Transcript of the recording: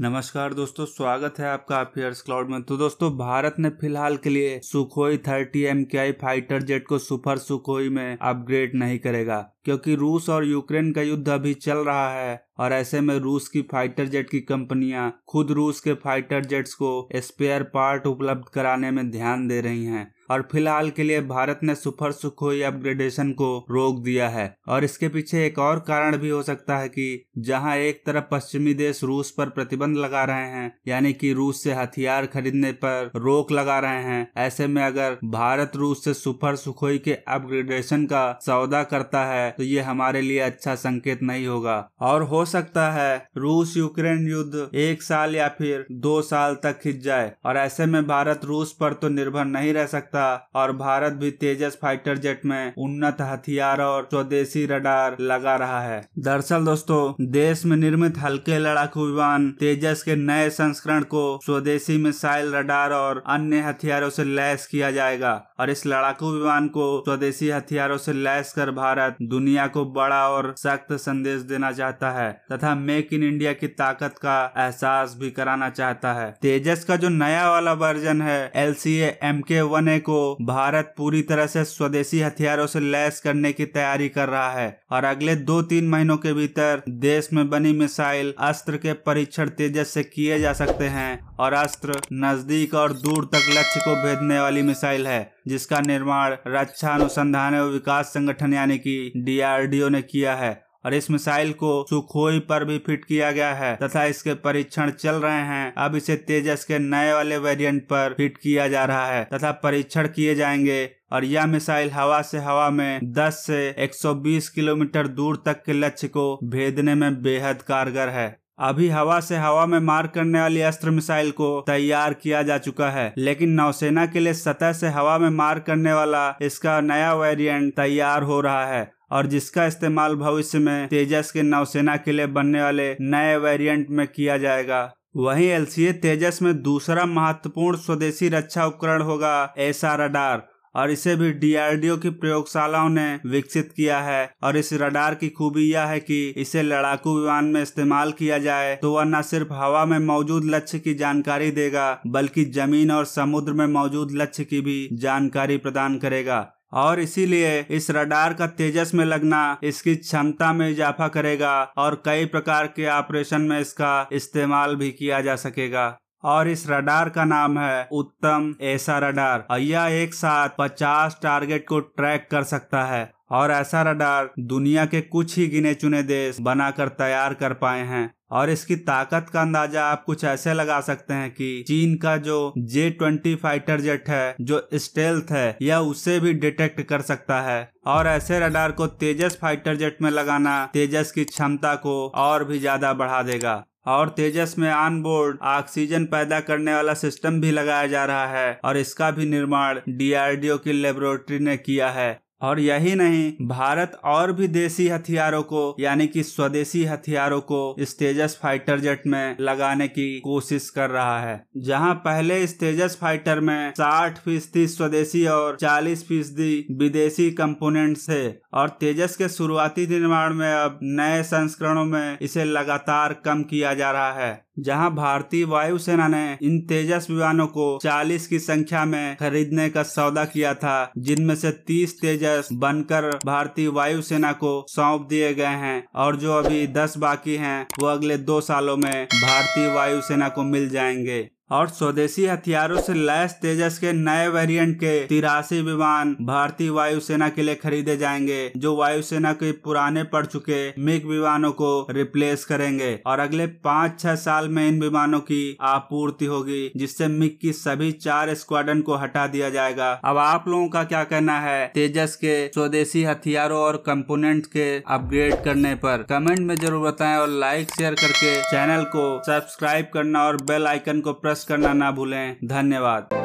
नमस्कार दोस्तों स्वागत है आपका अफेयर्स क्लाउड में तो दोस्तों भारत ने फिलहाल के लिए Sukhoi thirty M fighter jet को सुपर सुखोई में अपग्रेड नहीं करेगा क्योंकि रूस और यूक्रेन का युद्ध अभी चल रहा है और ऐसे में रूस की फाइटर जेट की कंपनियां खुद रूस के फाइटर जेट्स को स्पेयर पार्ट उपलब्ध कराने में ध्यान दे रही हैं और फिलहाल के लिए भारत ने सुपर सुखोई अपग्रेडेशन को रोक दिया है और इसके पीछे एक और कारण भी हो सकता है कि जहां एक तरफ पश्चिमी देश रूस पर प्रतिबंध लगा रहे हैं यानी कि रूस से हथियार खरीदने पर रोक लगा रहे हैं ऐसे में अगर भारत रूस से सुपर सुखोई के अपग्रेडेशन का सौदा करता है तो ये हमारे लिए अच्छा संकेत नहीं होगा और हो सकता है रूस यूक्रेन युद्ध एक साल या फिर दो साल तक खिंच जाए और ऐसे में भारत रूस पर तो निर्भर नहीं रह सकता और भारत भी तेजस फाइटर जेट में उन्नत हथियार और स्वदेशी रडार लगा रहा है दरअसल दोस्तों देश में निर्मित हल्के लड़ाकू विमान तेजस के नए संस्करण को स्वदेशी मिसाइल रडार और अन्य हथियारों से लैस किया जाएगा और इस लड़ाकू विमान को स्वदेशी हथियारों से लैस कर भारत दुनिया दुनिया को बड़ा और सख्त संदेश देना चाहता है तथा मेक इन इंडिया की ताकत का एहसास भी कराना चाहता है तेजस का जो नया वाला वर्जन है L C M K one A को भारत पूरी तरह से स्वदेशी हथियारों से लैस करने की तैयारी कर रहा है और अगले दो तीन महीनों के भीतर देश में बनी मिसाइल अस्त्र के परीक्षण तेजस से किए जा सकते हैं और अस्त्र नजदीक और दूर तक लक्ष्य को भेजने वाली मिसाइल है जिसका निर्माण रक्षा अनुसंधान एवं विकास संगठन यानी कि डीआरडीओ ने किया है और इस मिसाइल को सुखोई पर भी फिट किया गया है तथा इसके परीक्षण चल रहे हैं अब इसे तेजस के नए वाले वेरिएंट पर फिट किया जा रहा है तथा परीक्षण किए जाएंगे और यह मिसाइल हवा से हवा में 10 से 120 किलोमीटर दूर तक के लक्ष्य को भेदने में बेहद कारगर है अभी हवा से हवा में मार करने वाली अस्त्र मिसाइल को तैयार किया जा चुका है लेकिन नौसेना के लिए सतह से हवा में मार करने वाला इसका नया वेरिएंट तैयार हो रहा है और जिसका इस्तेमाल भविष्य में तेजस के नौसेना के लिए बनने वाले नए वेरिएंट में किया जाएगा वहीं एलसीए तेजस में दूसरा महत्वपूर्ण स्वदेशी रक्षा उपकरण होगा ऐसा रडार और इसे भी डीआरडीओ की प्रयोगशालाओं ने विकसित किया है और इस रडार की खूबी यह है कि इसे लड़ाकू विमान में इस्तेमाल किया जाए तो वह न सिर्फ हवा में मौजूद लक्ष्य की जानकारी देगा बल्कि जमीन और समुद्र में मौजूद लक्ष्य की भी जानकारी प्रदान करेगा और इसीलिए इस रडार का तेजस में लगना इसकी क्षमता में इजाफा करेगा और कई प्रकार के ऑपरेशन में इसका इस्तेमाल भी किया जा सकेगा और इस रडार का नाम है उत्तम ऐसा रडार और यह एक साथ 50 टारगेट को ट्रैक कर सकता है और ऐसा रडार दुनिया के कुछ ही गिने चुने देश बनाकर तैयार कर पाए हैं और इसकी ताकत का अंदाजा आप कुछ ऐसे लगा सकते हैं कि चीन का जो जे ट्वेंटी फाइटर जेट है जो स्टेल्थ है यह उसे भी डिटेक्ट कर सकता है और ऐसे रडार को तेजस फाइटर जेट में लगाना तेजस की क्षमता को और भी ज्यादा बढ़ा देगा और तेजस में ऑन बोर्ड ऑक्सीजन पैदा करने वाला सिस्टम भी लगाया जा रहा है और इसका भी निर्माण डीआरडीओ की लेबोरेटरी ने किया है और यही नहीं भारत और भी देसी हथियारों को यानी कि स्वदेशी हथियारों को इस तेजस फाइटर जेट में लगाने की कोशिश कर रहा है जहां पहले इस तेजस फाइटर में 60 फीसदी स्वदेशी और 40 फीसदी विदेशी कंपोनेंट थे और तेजस के शुरुआती निर्माण में अब नए संस्करणों में इसे लगातार कम किया जा रहा है जहां भारतीय वायुसेना ने इन तेजस विमानों को 40 की संख्या में खरीदने का सौदा किया था जिनमें से 30 तेजस बनकर भारतीय वायुसेना को सौंप दिए गए हैं और जो अभी 10 बाकी हैं वो अगले दो सालों में भारतीय वायुसेना को मिल जाएंगे और स्वदेशी हथियारों से लैस तेजस के नए वेरिएंट के तिरासी विमान भारतीय वायुसेना के लिए खरीदे जाएंगे जो वायुसेना के पुराने पड़ चुके मिग विमानों को रिप्लेस करेंगे और अगले पाँच छह साल में इन विमानों की आपूर्ति होगी जिससे मिग की सभी चार स्क्वाडन को हटा दिया जाएगा अब आप लोगों का क्या कहना है तेजस के स्वदेशी हथियारों और कंपोनेंट के अपग्रेड करने पर कमेंट में जरूर बताएं और लाइक शेयर करके चैनल को सब्सक्राइब करना और बेल आइकन को प्रेस करना ना भूलें धन्यवाद